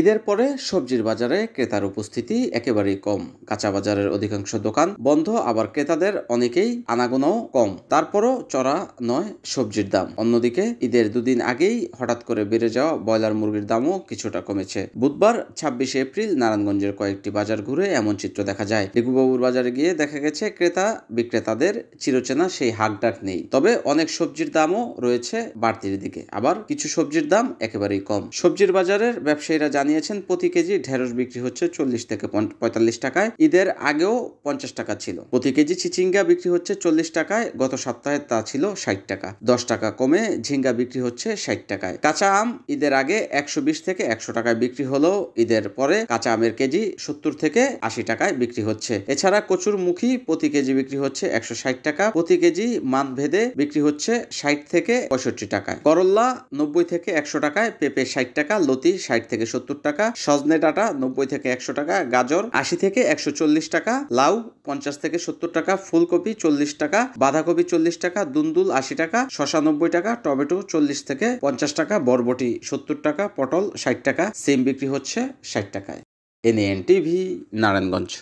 ঈদের পরে সবজির বাজারে ক্রেতার উপস্থিতি একেবারেই কম কাঁচা বাজারের অধিকাংশ দোকান বন্ধ আবার ক্রেতাদের অনেকেই আনাগোনাও কম তারপরও চড়া নয় সবজির দাম অন্যদিকে ঈদের দুদিন আগেই হঠাৎ করে বেড়ে যাওয়া ব্রয়লার মুরগির দামও কিছুটা কমেছে বুধবার ছাব্বিশে এপ্রিল নারায়ণগঞ্জের কয়েকটি বাজার ঘুরে এমন চিত্র দেখা যায় লিগুবাবুর বাজারে গিয়ে দেখা গেছে ক্রেতা বিক্রেতাদের চিরচেনা সেই ডাক নেই তবে অনেক সবজির দামও রয়েছে বাড়তির দিকে আবার কিছু সবজির দাম একেবারেই কম সবজির বাজারের ব্যবসায়ীরা জানিয়েছেন প্রতি কেজি ঢেঁড়স বিক্রি হচ্ছে চল্লিশ থেকে পঁয়তাল্লিশ টাকায় ঈদের আগেও পঞ্চাশ টাকা ছিল প্রতি কেজি চিচিঙ্গা বিক্রি হচ্ছে চল্লিশ টাকায় গত সপ্তাহে তা ছিল ষাট টাকা দশ টাকা কমে ঝিঙ্গা বিক্রি হচ্ছে ষাট টাকায় কাঁচা আম ঈদের আগে একশো বিশ থেকে একশো টাকায় বিক্রি হলেও ঈদের পরে কাঁচা আমের কেজি সত্তর থেকে আশি টাকায় বিক্রি হচ্ছে এছাড়া কচুর মুখী প্রতি কেজি বিক্রি হচ্ছে একশো ষাট টাকা প্রতি কেজি মান ভেদে বিক্রি হচ্ছে ষাট থেকে পঁয়ষট্টি টাকায় করল্লা নব্বই থেকে একশো টাকায় পেঁপে ষাট টাকা লতি ষাট থেকে সত্তর সত্তর টাকা সজনে ডাটা নব্বই থেকে একশো টাকা গাজর আশি থেকে একশো চল্লিশ টাকা লাউ পঞ্চাশ থেকে সত্তর টাকা ফুলকপি চল্লিশ টাকা বাঁধাকপি চল্লিশ টাকা দুন্দুল আশি টাকা শশা নব্বই টাকা টমেটো চল্লিশ থেকে পঞ্চাশ টাকা বরবটি সত্তর টাকা পটল ষাট টাকা সিম বিক্রি হচ্ছে ষাট টাকায় এনএন টিভি নারায়ণগঞ্জ